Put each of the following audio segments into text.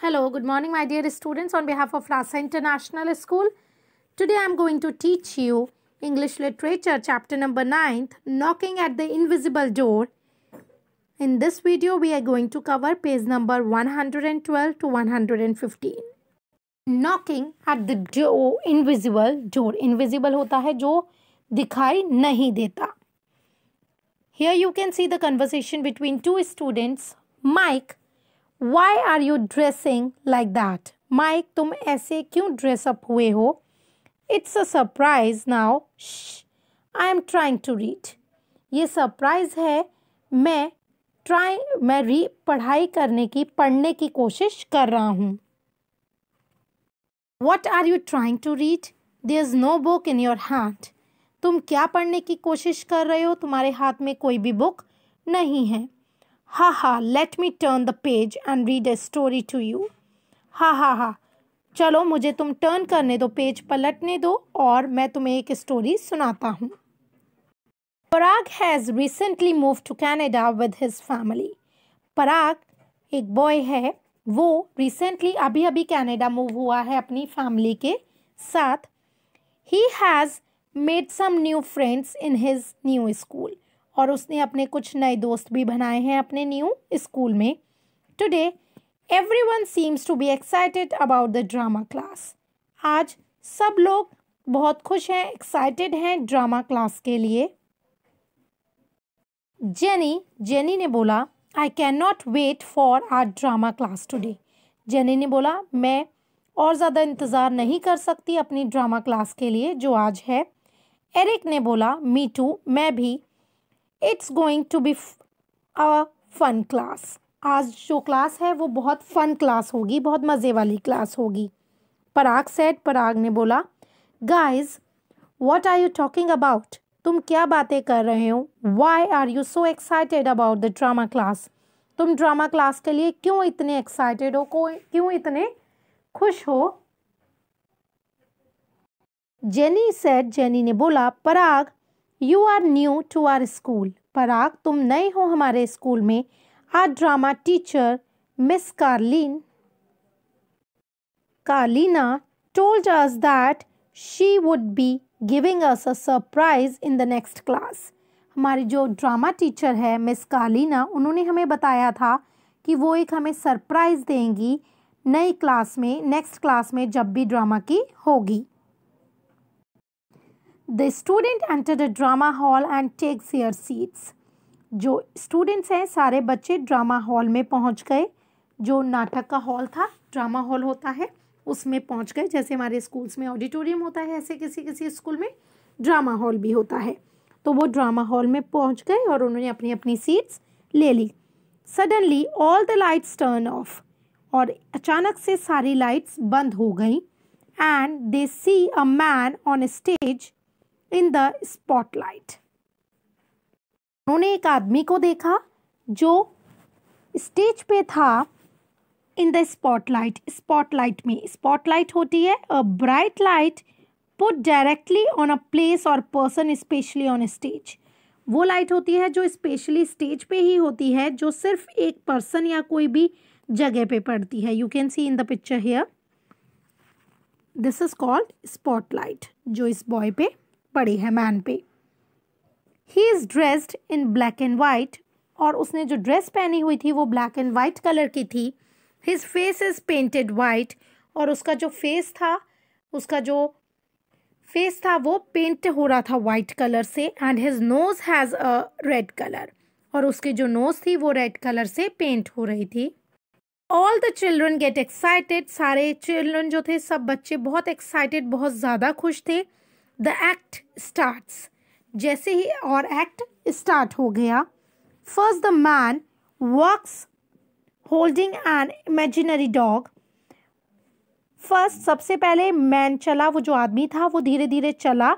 Hello, good morning my dear students on behalf of Rasa International School. Today I am going to teach you English Literature chapter number 9 Knocking at the Invisible Door. In this video we are going to cover page number 112 to 115. Knocking at the door, invisible door. Invisible होता है जो दिखाई नहीं देता. Here you can see the conversation between two students, Mike why are you dressing like that Mike तुम ऐसे क्यों dress up हुए हो it's a surprise now I am trying to read ये सरप्राइज है मैं ट्राई मैं री पढ़ाई करने की पढ़ने की कोशिश कर रहा हूँ what are you trying to read there is no book in your hand तुम क्या पढ़ने की कोशिश कर रहे हो तुम्हारे हाथ में कोई भी बुक नहीं है Ha ha, let me turn the page and read a story to you. Ha ha ha, चलो मुझे तुम टर्न करने दो पेज पलटने दो और मैं तुम्हें एक स्टोरी सुनाता हूँ Parag has recently move to Canada with his family Parag एक बॉय है वो रिसेंटली अभी अभी कैनेडा मूव हुआ है अपनी फैमिली के साथ ही has made some new friends in his new school और उसने अपने कुछ नए दोस्त भी बनाए हैं अपने न्यू स्कूल में today everyone seems to be excited about the drama class आज सब लोग बहुत खुश हैं एक्साइटेड हैं ड्रामा क्लास के लिए जेनी जेनी ने बोला I can not wait for our drama class today Jenny ने बोला मैं और ज़्यादा इंतज़ार नहीं कर सकती अपनी ड्रामा क्लास के लिए जो आज है एरिक ने बोला मी टू मैं भी it's going to be a fun class आज जो क्लास है वो बहुत फ़न क्लास होगी बहुत मज़े वाली क्लास होगी पराग सेट पराग ने बोला guys what are you talking about तुम क्या बातें कर रहे हो why are you so excited about the drama class तुम ड्रामा क्लास के लिए क्यों इतने एक्साइटेड हो कोई क्यों इतने खुश हो जेनी सेट जेनी ने बोला Parag you are new to our school Parag तुम नए हो हमारे स्कूल में our drama teacher miss Carlin Carlina told us that she would be giving us a surprise in the next class हमारी जो ड्रामा टीचर है मिस कार्लिना उन्होंने हमें बताया था कि वो एक हमें सरप्राइज़ देंगी नई क्लास में नेक्स्ट क्लास में जब भी ड्रामा की होगी the student enter the drama hall and takes your seats जो स्टूडेंट्स हैं सारे बच्चे ड्रामा हॉल में पहुंच गए जो नाटक का हॉल था ड्रामा हॉल होता है उसमें पहुंच गए जैसे हमारे स्कूल्स में ऑडिटोरियम होता है ऐसे किसी किसी स्कूल में ड्रामा हॉल भी होता है तो वो ड्रामा हॉल में पहुंच गए और उन्होंने अपनी अपनी सीट्स ले ली suddenly all the lights turn off और अचानक से सारी लाइट्स बंद हो गई and they see a man on stage in the spotlight उन्होंने एक आदमी को देखा जो स्टेज पे था इन द स्पॉटलाइट स्पॉटलाइट में स्पॉटलाइट होती है a bright light put directly on a place और पर्सन स्पेशली ऑन स्टेज वो लाइट होती है जो स्पेशली स्टेज पे ही होती है जो सिर्फ एक पर्सन या कोई भी जगह पे पड़ती है you can see in the picture here this is called spotlight जो इस बॉय पे पड़ी है मैन पे he is dressed in black and white और उसने जो ड्रेस पहनी हुई थी वो ब्लैक एंड वाइट कलर की थी his face is painted white और उसका जो फेस था उसका जो फेस था वो पेंट हो रहा था वाइट कलर से and his nose has a red colour और उसकी जो नोज़ थी वो रेड कलर से पेंट हो रही थी all the children get excited सारे चिल्ड्रन जो थे सब बच्चे बहुत एक्साइटेड बहुत ज़्यादा खुश थे द एक्ट स्टार्ट्स जैसे ही और एक्ट स्टार्ट हो गया first the man walks holding an imaginary dog first सबसे पहले मैन चला वो जो आदमी था वो धीरे धीरे चला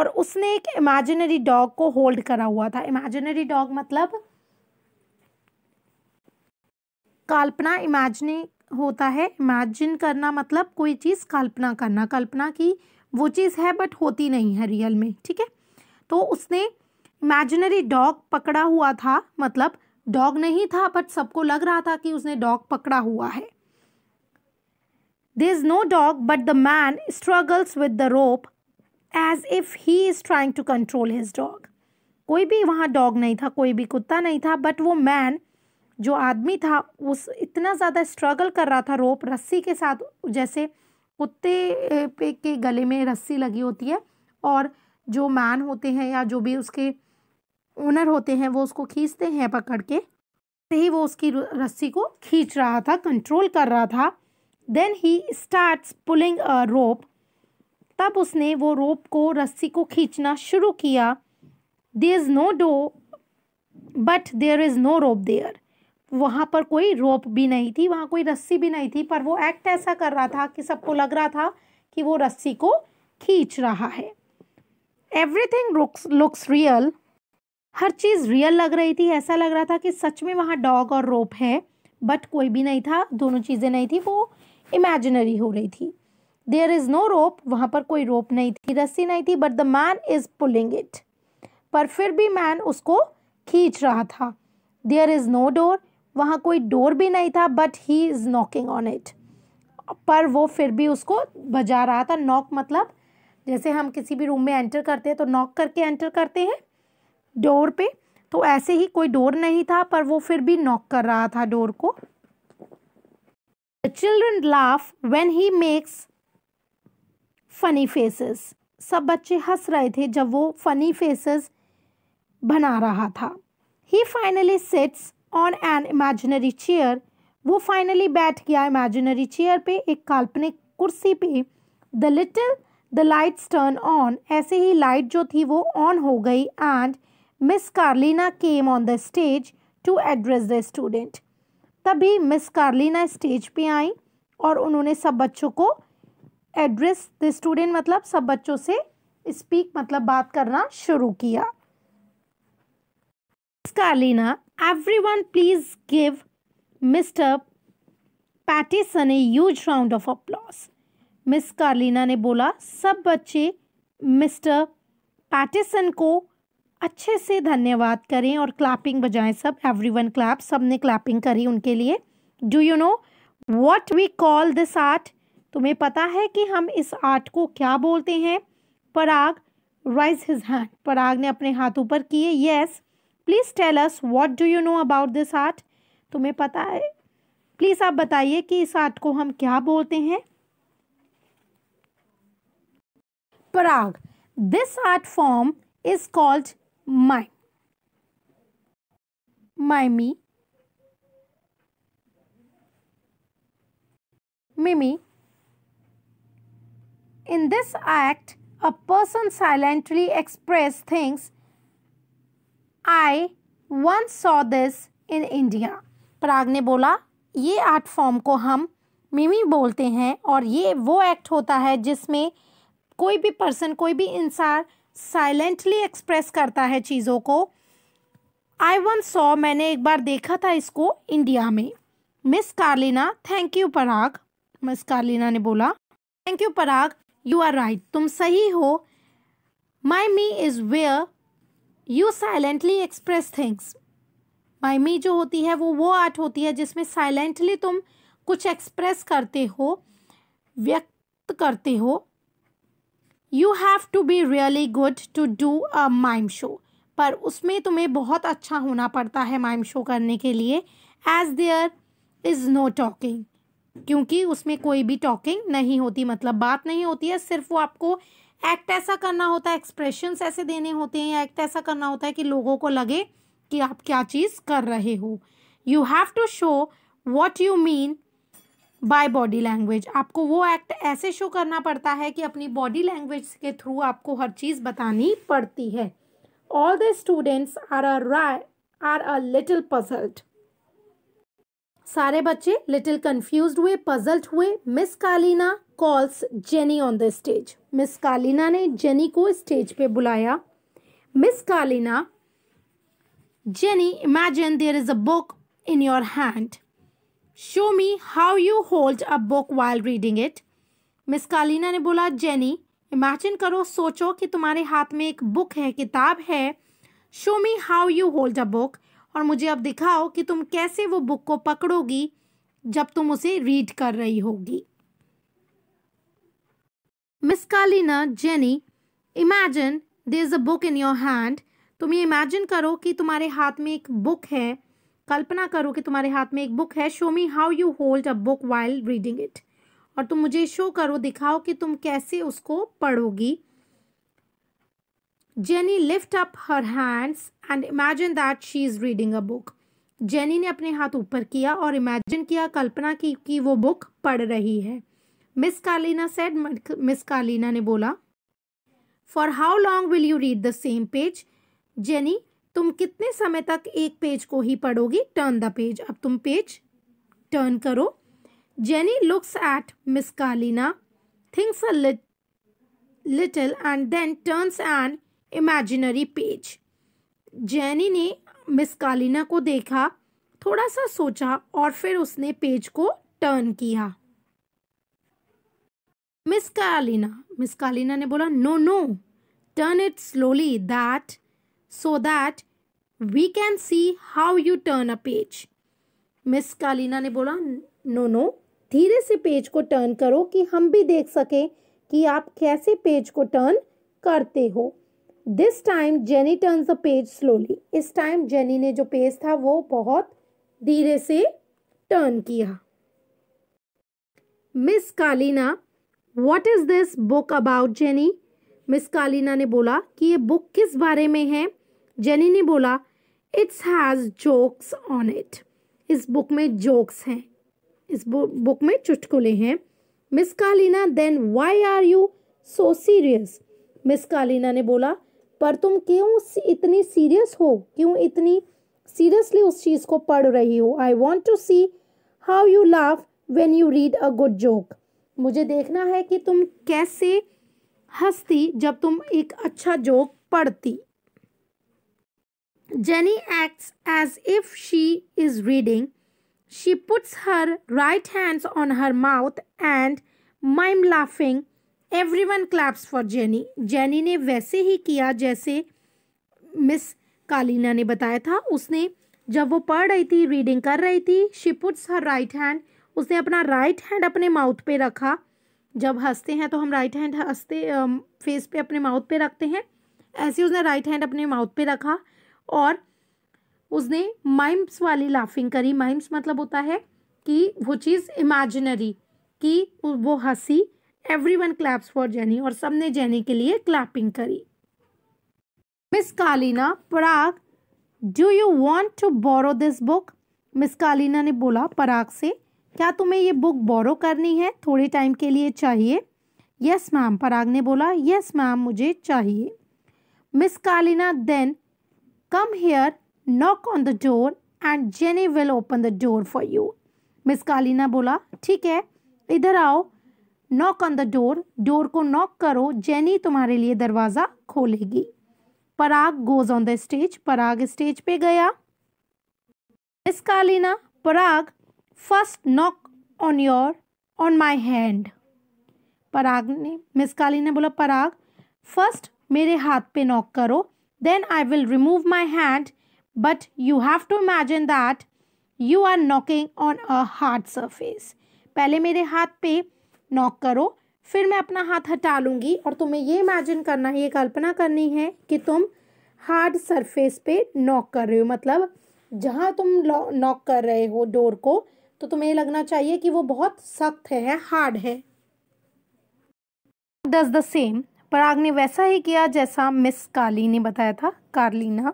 और उसने एक इमेजिनरी डॉग को होल्ड करा हुआ था इमेजिनरी डॉग मतलब कल्पना इमेजिनी होता है इमेजिन करना मतलब कोई चीज़ कल्पना करना कल्पना की वो चीज़ है बट होती नहीं है रियल में ठीक है तो उसने इमेजिनरी डॉग पकड़ा हुआ था मतलब डॉग नहीं था बट सबको लग रहा था कि उसने डॉग पकड़ा हुआ है there is no dog but the man struggles with the rope as if he is trying to control his dog कोई भी वहाँ डॉग नहीं था कोई भी कुत्ता नहीं था बट वो मैन जो आदमी था उस इतना ज़्यादा स्ट्रगल कर रहा था रोप रस्सी के साथ जैसे कुत्ते पे के गले में रस्सी लगी होती है और जो मैन होते हैं या जो भी उसके ओनर होते हैं वो उसको खींचते हैं पकड़ के से ही वो उसकी रस्सी को खींच रहा था कंट्रोल कर रहा था then he start pulling a rope तब उसने वो रोप को रस्सी को खींचना शुरू किया there is no door but there is no rope there वहाँ पर कोई रोप भी नहीं थी वहाँ कोई रस्सी भी नहीं थी पर वो एक्ट ऐसा कर रहा था कि सबको लग रहा था कि वो रस्सी को खींच रहा है एवरीथिंग लुक्स लुक्स रियल हर चीज़ रियल लग रही थी ऐसा लग रहा था कि सच में वहाँ डॉग और रोप है बट कोई भी नहीं था दोनों चीज़ें नहीं थी वो इमेजिनरी हो रही थी देयर इज़ नो रोप वहाँ पर कोई रोप नहीं थी रस्सी नहीं थी but the man is pulling it पर फिर भी मैन उसको खींच रहा था देयर इज़ नो डोर वहाँ कोई डोर भी नहीं था but he is knocking on it पर वो फिर भी उसको बजा रहा था नॉक मतलब जैसे हम किसी भी रूम में एंटर करते हैं तो नॉक करके एंटर करते हैं डोर पे तो ऐसे ही कोई डोर नहीं था पर वो फिर भी नॉक कर रहा था डोर को the children laugh when he makes funny faces सब बच्चे हंस रहे थे जब वो फनी फेसेस बना रहा था he finally sits on an imaginary chair वो फाइनली बैठ गया इमेजिनरी चेयर पे एक काल्पनिक कुर्सी पे the little the lights turn on ऐसे ही लाइट जो थी वो ऑन हो गई and Miss Carlina came on the stage to address the student तभी मिस कार्लिना स्टेज पे आई और उन्होंने सब बच्चों को एड्रेस द स्टूडेंट मतलब सब बच्चों से स्पीक मतलब बात करना शुरू किया Miss Carlina one please give Mister Pattison a huge round of applause Miss Carlina ने बोला सब बच्चे मिस्टर पैटिसन को अच्छे से धन्यवाद करें और क्लैपिंग बजाएं सब एवरी वन क्लैप सब ने क्लैपिंग करी उनके लिए do you know what we call this art तुम्हें पता है कि हम इस आर्ट को क्या बोलते हैं Parag raise his hand Parag ने अपने हाथ ऊपर किए yes yes, please tell us what do you know about this art तुम्हें पता है प्लीज़ आप बताइए कि इस आर्ट को हम क्या बोलते हैं Parag this art form is called my mime Mimi. In this act, a person silently express things I once saw this in India Parag ने बोला ये आर्ट फॉर्म को हम मिमी बोलते हैं और ये वो एक्ट होता है जिसमें कोई भी पर्सन कोई भी इंसान साइलेंटली एक्सप्रेस करता है चीज़ों को आई वन सॉ मैंने एक बार देखा था इसको इंडिया में Miss Carlina thank you Parag Miss Carlina ने बोला thank you Parag you are right तुम सही हो mime is where you silently express things mime जो होती है वो वो आर्ट होती है जिसमें साइलेंटली तुम कुछ एक्सप्रेस करते हो व्यक्त करते हो you have to be really good to do a mime show पर उसमें तुम्हें बहुत अच्छा होना पड़ता है माइम शो करने के लिए as there is no talking क्योंकि उसमें कोई भी टॉकिंग नहीं होती मतलब बात नहीं होती है सिर्फ वो आपको एक्ट ऐसा करना होता है एक्सप्रेशंस ऐसे देने होते हैं एक्ट ऐसा करना होता है कि लोगों को लगे कि आप क्या चीज़ कर रहे हो you have to show what you mean by body language आपको वो एक्ट ऐसे शो करना पड़ता है कि अपनी बॉडी लैंग्वेज के थ्रू आपको हर चीज़ बतानी पड़ती है all the students are are are a little puzzled सारे बच्चे लिटिल कंफ्यूज हुए पजल्ड हुए Miss Kalina calls Jenny on the stage Miss Kalina ने जेनी को स्टेज पे बुलाया Miss Kalina Jenny imagine there is a book in your hand show me how you hold a book while reading it Miss Kalina ने बोला jenny imagine करो सोचो कि तुम्हारे हाथ में एक बुक है किताब है show me how you hold a book और मुझे अब दिखाओ कि तुम कैसे वो बुक को पकड़ोगी जब तुम उसे रीड कर रही होगी Miss Kalina Jenny imagine there is a book in your hand तुम ये इमेजिन करो कि तुम्हारे हाथ में एक बुक है कल्पना करो कि तुम्हारे हाथ में एक बुक है show me how you hold a book while reading it और तुम मुझे शो करो दिखाओ कि तुम कैसे उसको पढ़ोगी Jenny lift up her hands and imagine that she is reading a book Jenny ने अपने हाथ ऊपर किया और इमेजिन किया कल्पना की कि वो बुक पढ़ रही है Miss Kalina said Miss Kalina ने बोला for how long will you read the same page Jenny तुम कितने समय तक एक पेज को ही पढ़ोगी टर्न द पेज अब तुम पेज टर्न करो Jenny looks at Miss Kalina thinks a little and then turns and imaginary page Jenny ने मिस कालीना को देखा थोड़ा सा सोचा और फिर उसने पेज को टर्न किया मिस कालिना मिस कालीना ने बोला no no turn it slowly that so that we can see how you turn a page Miss Kalina ने बोला नो नो धीरे से पेज को टर्न करो कि हम भी देख सकें कि आप कैसे पेज को टर्न करते हो this time Jenny turns the page slowly इस टाइम जेनी ने जो पेज था वो बहुत धीरे से टर्न किया Miss Kalina what is this book about Jenny Miss Kalina ने बोला कि ये बुक किस बारे में है जेनी ने बोला it's has jokes on it इस बुक में जोक्स हैं इस बुक में चुटकुले हैं Miss Kalina then why are you so serious Miss Kalina ने बोला पर तुम क्यों इतनी सीरियस हो क्यों इतनी सीरियसली उस चीज़ को पढ़ रही हो I want to see how you laugh when you read a good joke मुझे देखना है कि तुम कैसे हंसती जब तुम एक अच्छा जोक पढ़ती Jenny acts as if she is reading she puts her right hands on her mouth and mime laughing everyone claps for Jenny Jenny ने वैसे ही किया जैसे मिस कालीना ने बताया था उसने जब वो पढ़ रही थी रीडिंग कर रही थी she puts her right hand उसने अपना राइट हैंड अपने माउथ पे रखा जब हंसते हैं तो हम राइट हैंड हंसते फेस um, पे अपने माउथ पे रखते हैं ऐसे उसने राइट हैंड अपने माउथ पे रखा और उसने माइम्स वाली लाफिंग करी माइम्स मतलब होता है कि वो चीज़ इमेजिनरी कि वो हंसी everyone claps for Jenny और सबने जेनी के लिए क्लैपिंग करी Miss Kalina Parag do you want to borrow this book Miss Kalina ने बोला पराग से क्या तुम्हें ये बुक बोरो करनी है थोड़े टाइम के लिए चाहिए यस मैम पराग ने बोला यस मैम मुझे चाहिए Miss Kalina then come here knock on the door and Jenny will open the door for you Miss Kalina बोला ठीक है इधर आओ knock on the door door को नॉक करो जेनी तुम्हारे लिए दरवाज़ा खोलेगी Parag goes on the stage Parag stage पे गया Miss Kalina Parag first knock on your on my hand Parag ने मिस कालीना बोला पराग फर्स्ट मेरे हाथ पे नॉक करो then I will remove my hand but you have to imagine that you are knocking on a hard surface पहले मेरे हाथ पे नॉक करो फिर मैं अपना हाथ हटा लूँगी और तुम्हें ये इमेजिन करना है ये कल्पना करनी है कि तुम हार्ड सरफेस पे नॉक कर रहे हो मतलब जहाँ तुम नॉक कर रहे हो डोर को तो तुम्हें ये लगना चाहिए कि वो बहुत सख्त है हार्ड है डज द सेम पराग ने वैसा ही किया जैसा मिस काली ने बताया था कार्लिना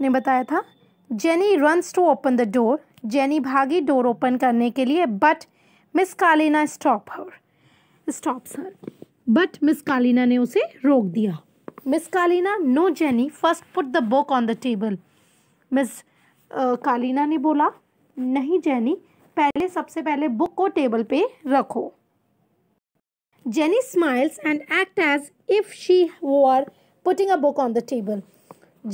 ने बताया था Jenny runs to open the door Jenny भागी डोर ओपन करने के लिए but Miss Kalina stop her stop sir but Miss Kalina ने उसे रोक दिया Miss Kalina no Jenny first put the book on the table Miss Kalina ने बोला नहीं जेनी पहले सबसे पहले बुक को टेबल पे रखो Jenny smiles and act as if she were putting a book on the table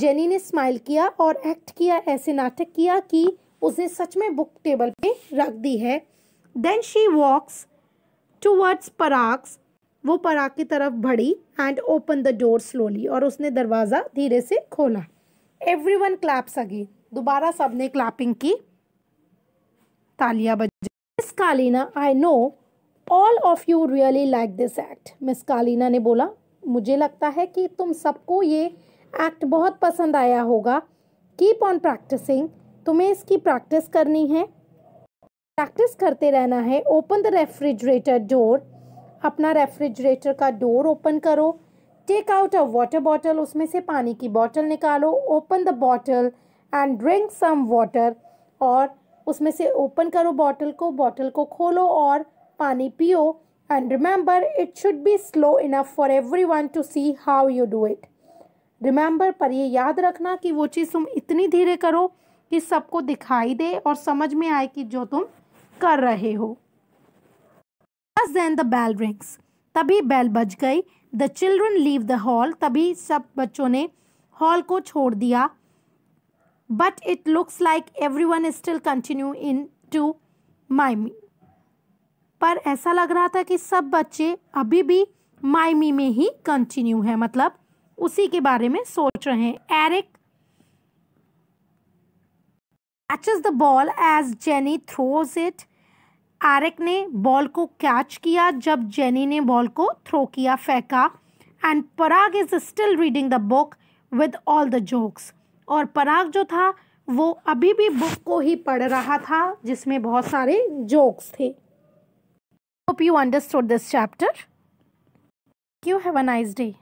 Jenny ने स्माइल किया और एक्ट किया ऐसे नाटक किया कि उसने सच में बुक टेबल पे रख दी है then she walks towards Parag's वो पराग की तरफ बढ़ी and open the door slowly और उसने दरवाज़ा धीरे से खोला एवरी वन क्लैप्स अगेन दोबारा सब ने क्लैपिंग की तालियां बजी Miss Kalina I know all of you really like this act Miss Kalina ने बोला मुझे लगता है कि तुम सबको ये एक्ट बहुत पसंद आया होगा कीप ऑन प्रैक्टिसिंग तुम्हें इसकी प्रैक्टिस करनी है प्रैक्टिस करते रहना है ओपन द रेफ्रिजरेटर डोर अपना रेफ्रिजरेटर का डोर ओपन करो take out a water bottle उसमें से पानी की बॉटल निकालो open the bottle and drink some water और उसमें से ओपन करो बॉटल को बॉटल को खोलो और पानी पियो and remember it should be slow enough for everyone to see how you do it remember पर ये याद रखना कि वो चीज़ तुम इतनी धीरे करो कि सबको दिखाई दे और समझ में आए कि जो तुम कर रहे हो दस देन द बेल रिंग्स तभी बेल बज गई the children leave the hall तभी सब बच्चों ने हॉल को छोड़ दिया but it looks like everyone still continue into mime पर ऐसा लग रहा था कि सब बच्चे अभी भी माइमी में ही कंटिन्यू है मतलब उसी के बारे में सोच रहे हैं Eric catches the ball as Jenny throws it Eric ने बॉल को कैच किया जब जेनी ने बॉल को थ्रो किया फेंका and Parag is still reading the book with all the jokes और पराग जो था वो अभी भी बुक को ही पढ़ रहा था जिसमें बहुत सारे जोक्स थे hope you understood this chapter क्यू हैव अ नाइस डे